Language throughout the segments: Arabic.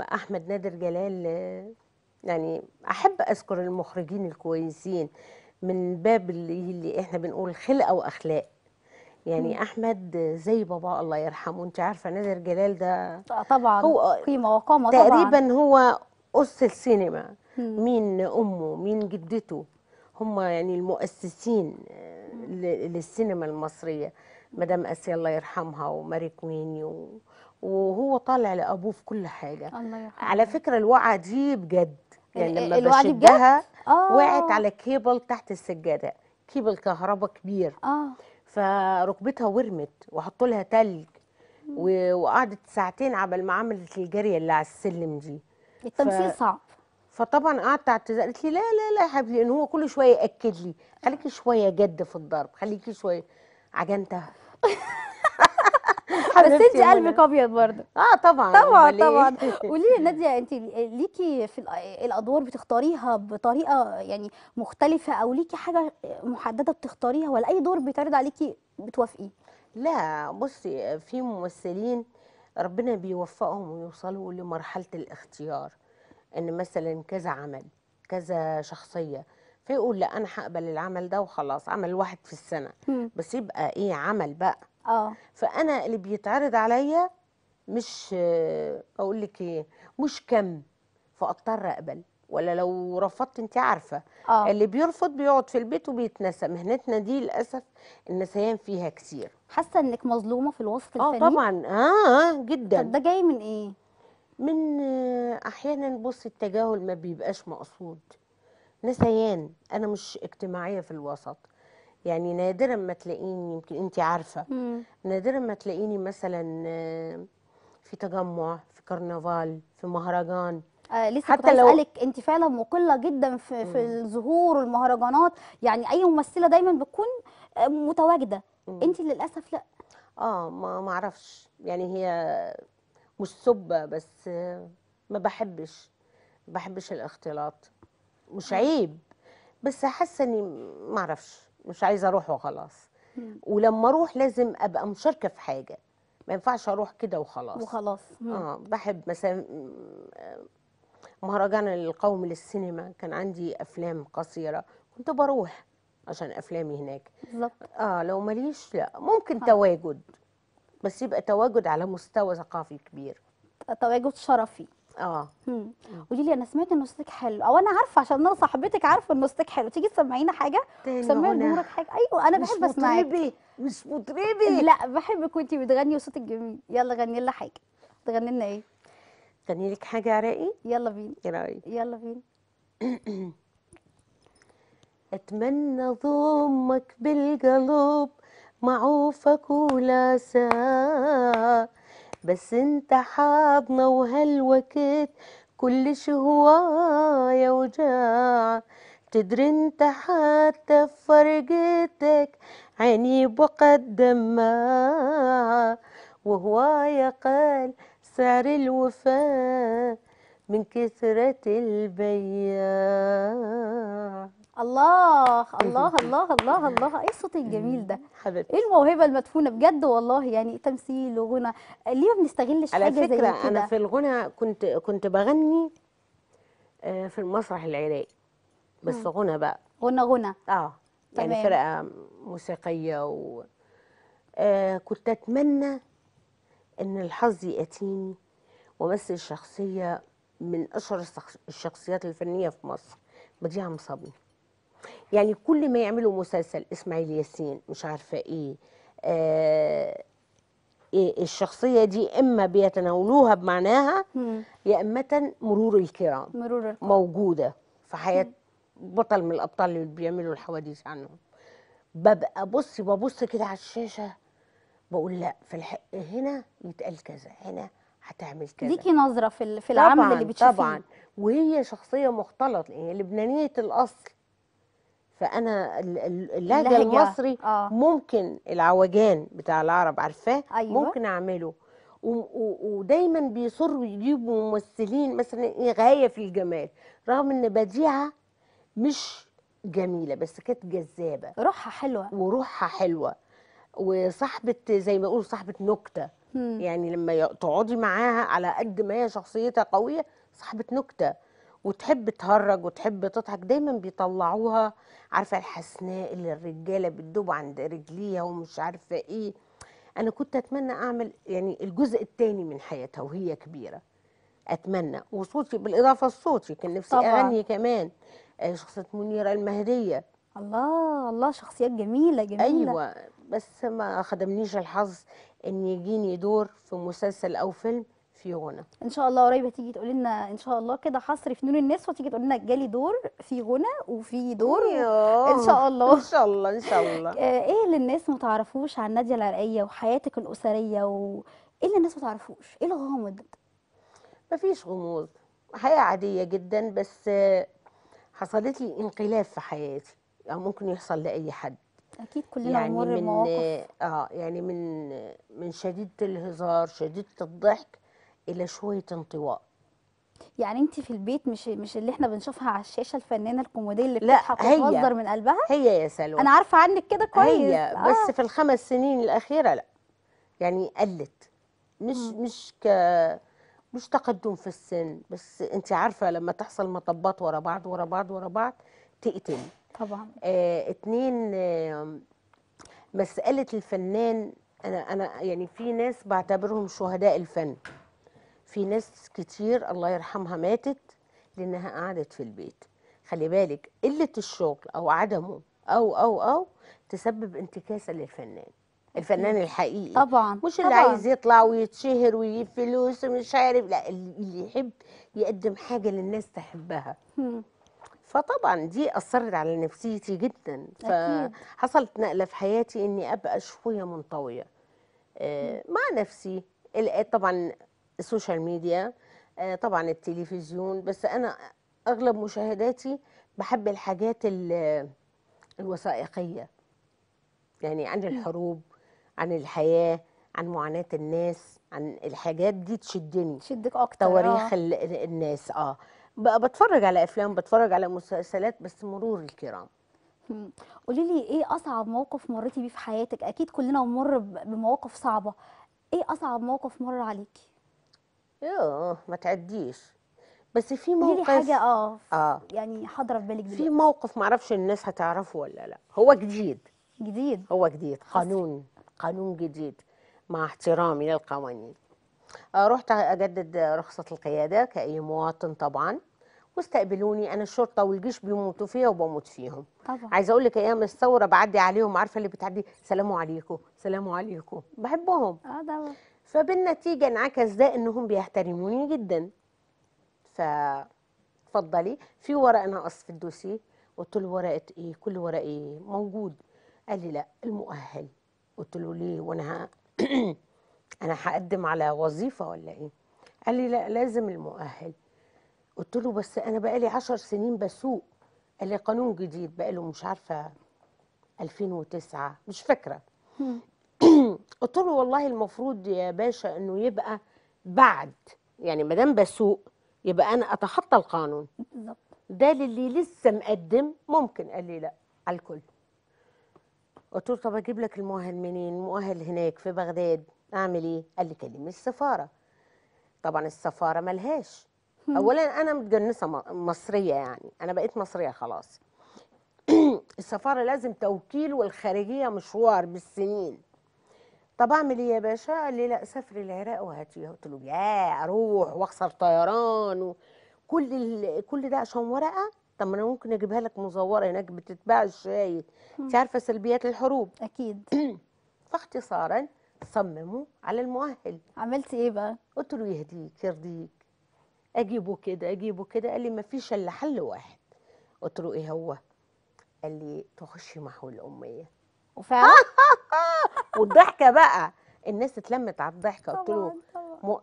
احمد نادر جلال يعني احب اذكر المخرجين الكويسين من باب اللي, اللي احنا بنقول خلقه واخلاق يعني احمد زي بابا الله يرحمه انت عارفه نادر جلال ده طبعا هو قيمه وقامه طبعا تقريبا هو اس السينما مين امه مين جدته هم يعني المؤسسين آه، للسينما المصريه مدام اسيا الله يرحمها وماري كويني وهو طالع لابوه في كل حاجه الله يرحمه على فكره الوعي دي بجد يعني لما بشدها آه. وقعت على كيبل تحت السجاده كيبل كهرباء كبير اه فركبتها ورمت وحطوا لها تلج وقعدت ساعتين عبل ما عملت الجاريه اللي على السلم دي التمثيل ف... صعب فطبعا قعدت اعتذر قالت لي لا لا لا يا حبيبي لان هو كل شويه ياكد لي خليكي شويه جد في الضرب خليكي شويه عجنتها بس انت قلبك ابيض برضه اه طبعا طبعا طبعا إيه؟ قولي لي ناديه انت ليكي في الادوار بتختاريها بطريقه يعني مختلفه او ليكي حاجه محدده بتختاريها ولا اي دور بيتعرض عليكي بتوافقيه لا بصي في ممثلين ربنا بيوفقهم ويوصلوا لمرحله الاختيار ان مثلا كذا عمل كذا شخصيه فيقول لا انا هقبل العمل ده وخلاص عمل واحد في السنه بس يبقى ايه عمل بقى اه فانا اللي بيتعرض عليا مش آه، اقول لك ايه مش كم فاضطر اقبل ولا لو رفضت انت عارفه أوه. اللي بيرفض بيقعد في البيت وبيتنسى مهنتنا دي للاسف النسيان فيها كتير حاسه انك مظلومه في الوسط آه، الفني اه طبعا اه جدا طب ده جاي من ايه من آه، احيانا بص التجاهل ما بيبقاش مقصود نسيان انا مش اجتماعيه في الوسط يعني نادرا ما تلاقيني يمكن انت عارفه نادرا ما تلاقيني مثلا آه، في تجمع في كرنفال في مهرجان آه لسه حتى لو اسالك انت فعلا مقله جدا في, في الظهور والمهرجانات يعني اي ممثله دايما بتكون آه، متواجده انت للاسف لا اه ما ما اعرفش يعني هي مش سبه بس آه، ما بحبش ما بحبش الاختلاط مش عيب بس حاسه اني ما اعرفش مش عايزه اروح وخلاص ولما اروح لازم ابقى مشاركه في حاجه ما ينفعش اروح كده وخلاص وخلاص اه بحب مثلا آه، مهرجان القومي للسينما كان عندي افلام قصيره كنت بروح عشان افلامي هناك بالظبط اه لو ماليش لا ممكن آه. تواجد بس يبقى تواجد على مستوى ثقافي كبير تواجد شرفي اه قولي لي انا سمعت ان صوتك حلو او انا عارفه عشان انا صاحبتك عارفه ان صوتك حلو تيجي تسمعينا حاجه تسمعي جمهورك حاجه ايوه انا بحب اسمعك مش مطربي مش مطربي لا بحبك وانت بتغني وصوتك جميل يلا غني لنا حاجه تغني لنا ايه غني لك حاجه يا رائي يلا بينا يا إيه رائي يلا بينا اتمنى ضمك بالقلب معوفك ولا ساعه بس انت حاضنة وهالوقت كلش هواية وجاع تدري انت حتى فرقتك عيني بقى دماع وهواية قال سعر الوفاء من كثرة البياع الله الله الله الله الله ايه الصوت الجميل ده حبيبتي ايه الموهبه المدفونه بجد والله يعني تمثيل وغنى ليه ما بنستغلش حاجه زي كده على فكره انا في الغنى كنت كنت بغني آه، في المسرح العراقي بس غنى بقى غنى غنى اه يعني فرقه موسيقيه و آه كنت اتمنى ان الحظ ياتيني وامثل شخصيه من اشهر الشخصيات الفنيه في مصر بديعه مصابني يعني كل ما يعملوا مسلسل اسماعيل ياسين مش عارفه ايه آه إيه، الشخصيه دي اما بيتناولوها بمعناها يا اما مرور الكرام مرور الكرام. موجوده في حياه بطل من الابطال اللي بيعملوا الحواديث عنهم ببقى بص ببص كده على الشاشه بقول لا في الحق هنا يتقال كذا هنا هتعمل كذا ليكي نظره في العمل اللي بتشوفيه طبعا طبعا وهي شخصيه مختلطه هي يعني لبنانيه الاصل فانا اللهجه المصري آه. ممكن العوجان بتاع العرب عارفاه أيوة. ممكن اعمله ودايما بيصروا يجيبوا ممثلين مثلا إيه، غايه في الجمال رغم ان بديعه مش جميله بس كانت جذابه روحها حلوه وروحها حلوه وصاحبه زي ما يقولوا صاحبه نكته يعني لما تقعدي معاها على قد ما هي شخصيتها قويه صاحبه نكته وتحب تهرج وتحب تضحك دايما بيطلعوها عارفه الحسناء اللي الرجاله بتدوب عند رجليها ومش عارفه ايه انا كنت اتمنى اعمل يعني الجزء الثاني من حياتها وهي كبيره اتمنى وصوتي بالاضافه لصوتي كان نفسي طبعا. اغني كمان آه، شخصيه منيره المهديه الله الله شخصيات جميله جميله ايوه بس ما خدمنيش الحظ ان يجيني دور في مسلسل او فيلم في غنى ان شاء الله قريب هتيجي تقولي لنا ان شاء الله كده حصر في نور الناس وتيجي تقول لنا جالي دور في غنى وفي دور ان شاء الله ان شاء الله ان شاء الله آه، ايه اللي الناس ما تعرفوش عن ناديه العرقيه وحياتك الاسريه وايه اللي الناس ما تعرفوش ايه الغامض مفيش غموض حياه عاديه جدا بس حصلت لي انقلاب في حياتي يعني ممكن يحصل لاي حد اكيد كلنا يعني نمر بمواقف اه يعني من من شديده الهزار شديده الضحك الى شويه انطواء يعني انت في البيت مش مش اللي احنا بنشوفها على الشاشه الفنانه الكوميديه اللي بتضحك وتصدر من قلبها هي يا سلوى انا عارفه عنك كده كويس هي آه. بس في الخمس سنين الاخيره لا يعني قلت مش م. مش ك مش تقدم في السن بس انت عارفه لما تحصل مطبات ورا بعض ورا بعض ورا بعض تقتل طبعا آه اتنين آه مساله الفنان انا انا يعني في ناس بعتبرهم شهداء الفن في ناس كتير الله يرحمها ماتت لانها قعدت في البيت خلي بالك قله الشغل او عدمه او او او تسبب انتكاسه للفنان الفنان الحقيقي طبعا مش اللي طبعاً. عايز يطلع ويتشهر ويجيب فلوس ومش عارف لا اللي يحب يقدم حاجه للناس تحبها فطبعا دي اثرت على نفسيتي جدا فحصلت نقله في حياتي اني ابقى شويه منطويه آه، مع نفسي طبعا السوشيال ميديا آه، طبعا التلفزيون بس انا اغلب مشاهداتي بحب الحاجات الوثائقيه يعني عن الحروب عن الحياه عن معاناه الناس عن الحاجات دي تشدني تشدك اكتر تواريخ آه. الناس اه بقى بتفرج على افلام بتفرج على مسلسلات بس مرور الكرام قولي لي ايه اصعب موقف مريتي بيه في حياتك اكيد كلنا بنمر بمواقف صعبه ايه اصعب موقف مر عليكي يوه ما تعديش بس في موقف حاجه اه اه يعني حاضره في بالك في موقف ما اعرفش الناس هتعرفه ولا لا هو جديد جديد هو جديد قانون قانون جديد مع احترامي للقوانين آه، رحت اجدد رخصه القياده كاي مواطن طبعا واستقبلوني انا الشرطه والجيش بيموتوا فيا وبموت فيهم طبعا عايزه اقول لك ايام الثوره بعدي عليهم عارفه اللي بتعدي سلام عليكم سلام عليكم بحبهم اه طبعا فبالنتيجة انعكس ده انهم بيحترموني جدا فاتفضلي في ورق ناقص في الدوسي قلت له ورقة ايه كل ورق ايه موجود قال لي لا المؤهل قلت له ليه وانا انا هقدم على وظيفة ولا ايه قال لي لا لازم المؤهل قلت له بس انا بقالي عشر سنين بسوق قال لي قانون جديد بقاله مش عارفه 2009 مش فاكره قلت له والله المفروض يا باشا انه يبقى بعد يعني ما دام بسوق يبقى انا اتخطى القانون بالظبط ده للي لسه مقدم ممكن قال لي لا على الكل قلت له طب اجيب لك المؤهل منين مؤهل هناك في بغداد اعمل ايه قال لي كلمي السفاره طبعا السفاره ملهاش اولا انا متجنسه مصريه يعني انا بقيت مصريه خلاص السفاره لازم توكيل والخارجيه مشوار بالسنين طب اعمل ايه يا باشا قال لي لا سافري العراق وهاتيها قلت له يا اروح واخسر طيران وكل كل ده عشان ورقه طب ما انا ممكن اجيبها لك مزوره هناك بتتباع الشاي انت عارفه سلبيات الحروب اكيد فاختصارا صمموا على المؤهل عملتي ايه بقى قلت له يهديك يرضيك اجيبه كده اجيبه كده قال لي ما فيش الا حل واحد قلت له ايه هو قال لي تخشي محو الاميه وفعلا والضحكه بقى الناس اتلمت على الضحكه قلت له م...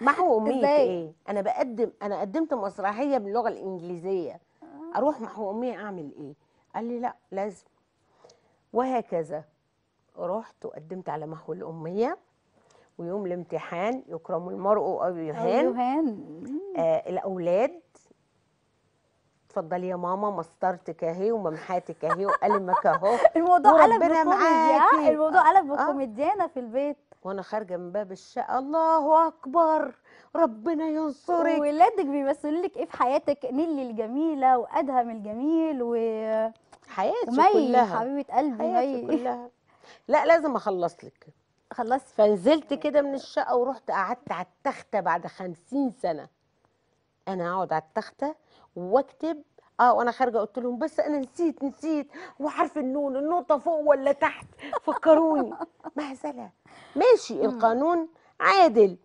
محو اميه ايه انا بقدم انا قدمت مسرحيه باللغه الانجليزيه آه. اروح محو اميه اعمل ايه قال لي لا لازم وهكذا رحت وقدمت على محو الاميه ويوم الامتحان يكرم المرء او يهان, أو يهان. آه الاولاد اتفضلي يا ماما مسطرتك اهي وممحاتك اهي وقلمك اهو الموضوع قلب بكوميديا الموضوع آه. قلب بكوميديانا في البيت وانا خارجه من باب الشقه الله اكبر ربنا ينصرك ولادك بيمثلوا لك ايه في حياتك نيلي الجميله وادهم الجميل و حياتي ومي كلها حبيبه قلبي حياتي مي. كلها لا لازم اخلص لك خلصت فنزلت كده من الشقه ورحت قعدت على التخته بعد خمسين سنه انا اقعد على التخته واكتب اه وانا خارجه قلت لهم بس انا نسيت نسيت وحرف النون النقطه فوق ولا تحت فكروني مهزله ماشي القانون عادل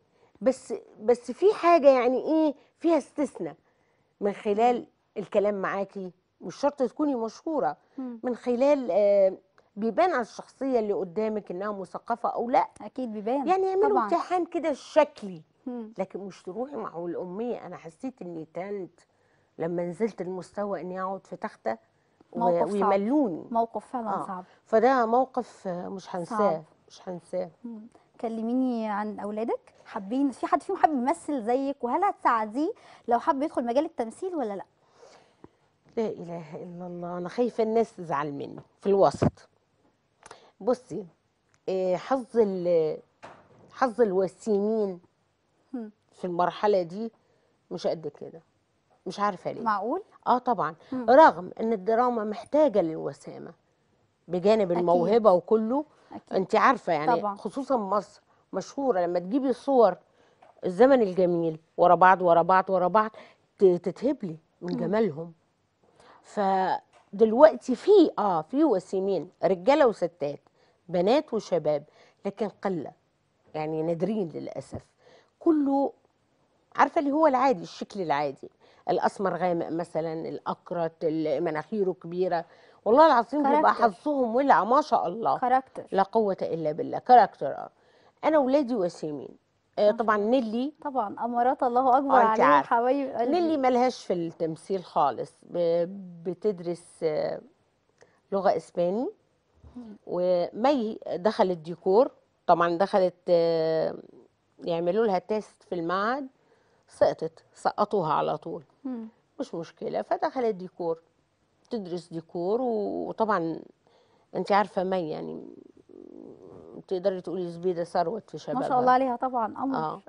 بس بس في حاجه يعني ايه فيها استثناء من خلال الكلام معاكي مش شرط تكوني مشهوره من خلال آه بيبان على الشخصيه اللي قدامك انها مثقفه او لا اكيد بيبان يعني يعملوا امتحان كده شكلي لكن مش تروحي مع الاميه انا حسيت اني تالت لما نزلت المستوى اني اقعد في تخته موقف ويملوني صعب. موقف فعلا آه. صعب فده موقف مش هنساه مش هنساه كلميني عن اولادك حابين في حد فيهم حابب يمثل زيك وهل هتساعديه لو حب يدخل مجال التمثيل ولا لا لا اله الا الله انا خايفه الناس تزعل مني في الوسط بصي آه، حظ حظ الوسيمين في المرحله دي مش قد كده مش عارفه ليه معقول اه طبعا م. رغم ان الدراما محتاجه للوسامه بجانب أكيد. الموهبه وكله أكيد. انت عارفه يعني طبعا. خصوصا مصر مشهوره لما تجيبي صور الزمن الجميل ورا بعض ورا بعض ورا بعض تتهبلي من جمالهم فدلوقتي في اه في وسيمين رجاله وستات بنات وشباب لكن قله يعني نادرين للاسف كله عارفه اللي هو العادي الشكل العادي الاسمر غامق مثلا الاكرت مناخيره كبيره والله العظيم بيبقى حظهم ولع ما شاء الله كاركتر لا قوه الا بالله كاركتر اه انا ولادي وسيمين آه طبعا نيلي طبعا امارات الله اكبر آه، عليها حبايب نيلي ملهاش في التمثيل خالص بتدرس آه، لغه اسباني ومي دخلت ديكور طبعا دخلت آه يعملوا لها تيست في المعهد سقطت سقطوها على طول مم. مش مشكله فدخلت ديكور تدرس ديكور وطبعا انت عارفه مي يعني تقدري تقولي زبيده ثروت في شبابها ما شاء الله عليها طبعا امر آه.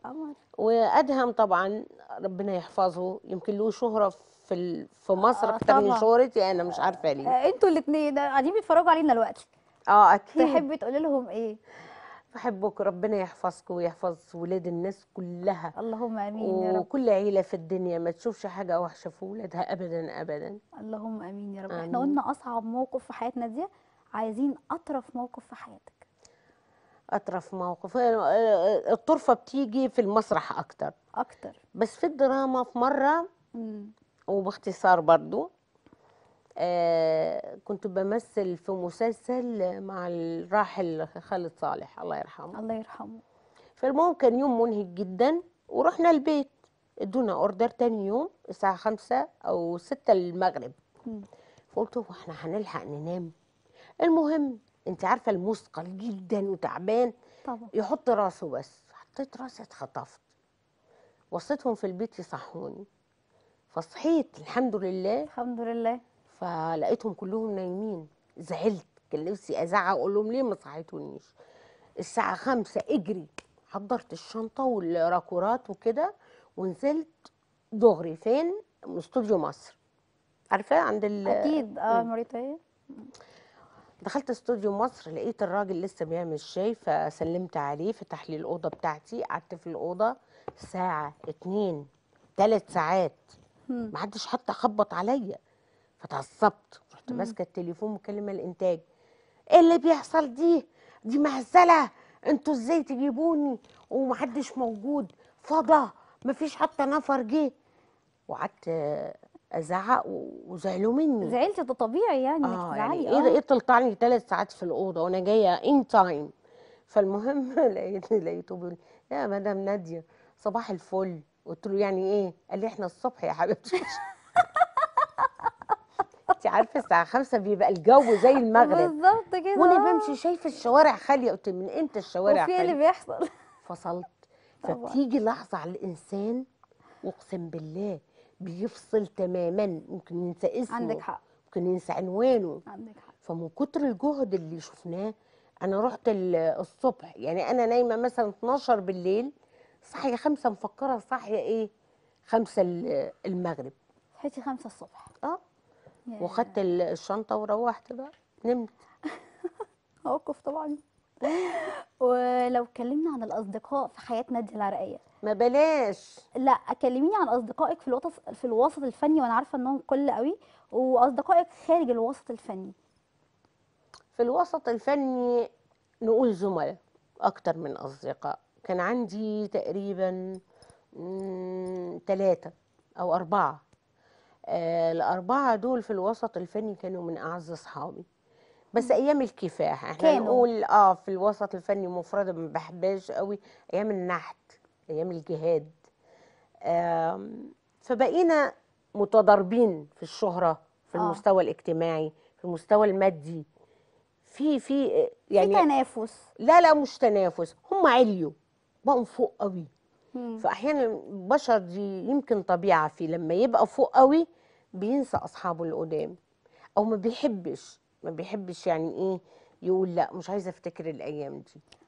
وادهم طبعا ربنا يحفظه يمكن له شهره في في مصر آه، اكتر من شهرتي انا مش عارفه ليه آه انتوا الاثنين قاعدين بيتفرجوا علينا دلوقتي اه اكيد تحبي تقولي لهم ايه بحبك ربنا يحفظك ويحفظ ولاد الناس كلها اللهم امين يا رب وكل عيله في الدنيا ما تشوفش حاجه وحشه في ولادها ابدا ابدا اللهم امين يا رب آمين. احنا قلنا اصعب موقف في حياتنا دي عايزين اطرف موقف في حياتك اطرف موقف الطرفه بتيجي في المسرح اكتر اكتر بس في الدراما في مره وباختصار برضو آه، كنت بمثل في مسلسل مع الراحل خالد صالح الله يرحمه الله يرحمه فالمهم كان يوم منهك جدا ورحنا البيت ادونا اوردر تاني يوم الساعه خمسة او ستة المغرب فقلت هو احنا هنلحق ننام المهم انت عارفه المثقل جدا وتعبان طبعا يحط راسه بس حطيت راسي اتخطفت وصيتهم في البيت يصحوني فصحيت الحمد لله الحمد لله فلقيتهم كلهم نايمين زعلت كان نفسي ازعق اقول لهم ليه ما صحيتونيش الساعه خمسة اجري حضرت الشنطه والراكورات وكده ونزلت دغري فين استوديو مصر عارفه عند ال اكيد اه مريضه دخلت استوديو مصر لقيت الراجل لسه بيعمل شاي فسلمت عليه فتح لي الاوضه بتاعتي قعدت في الاوضه ساعه اتنين تلات ساعات محدش حتى خبط عليا فتعصبت رحت ماسكه التليفون مكلمه الانتاج ايه اللي بيحصل دي دي مهزله انتوا ازاي تجيبوني ومحدش موجود فضى مفيش حتى نفر جه وقعدت ازعق وزعلوا مني زعلت ده طبيعي يعني اه يعني ايه آه. ايه طلطعني ثلاث ساعات في الاوضه وانا جايه ان تايم فالمهم لقيت لقيته بيقول يا مدام ناديه صباح الفل قلت له يعني ايه؟ قال لي احنا الصبح يا حبيبتي انت عارفه الساعه 5 بيبقى الجو زي المغرب بالظبط كده وانا آه. بمشي شايفه الشوارع خاليه قلت من امتى الشوارع إيه خاليه وفي اللي بيحصل فصلت فبتيجي لحظه على الانسان اقسم بالله بيفصل تماما ممكن ينسى اسمه عندك حق ممكن ينسى عنوانه عندك حق فمن كتر الجهد اللي شفناه انا رحت الصبح يعني انا نايمه مثلا 12 بالليل صاحيه 5 مفكره صاحيه ايه 5 المغرب صحيتي 5 الصبح اه وخدت الشنطه وروحت بقى نمت موقف طبعا ولو اتكلمنا عن الاصدقاء في حياتنا دي العرقيه ما بلاش لا كلميني عن اصدقائك في الوسط في الوسط الفني وانا عارفه انهم كل قوي واصدقائك خارج الوسط الفني في الوسط الفني نقول زملاء اكتر من اصدقاء كان عندي تقريبا ثلاثه او اربعه آه، الأربعة دول في الوسط الفني كانوا من أعز أصحابي بس أيام الكفاح احنا كانوا. نقول اه في الوسط الفني مفردة ما بحبهاش قوي أيام النحت أيام الجهاد فبقينا متضاربين في الشهرة في آه. المستوى الاجتماعي في المستوى المادي في في آه، يعني في تنافس لا لا مش تنافس هم عليوا بقوا فوق قوي فاحيانا البشر دي يمكن طبيعه فيه لما يبقى فوق قوي بينسى اصحابه اللي قدام او ما بيحبش ما بيحبش يعني ايه يقول لا مش عايزه افتكر الايام دي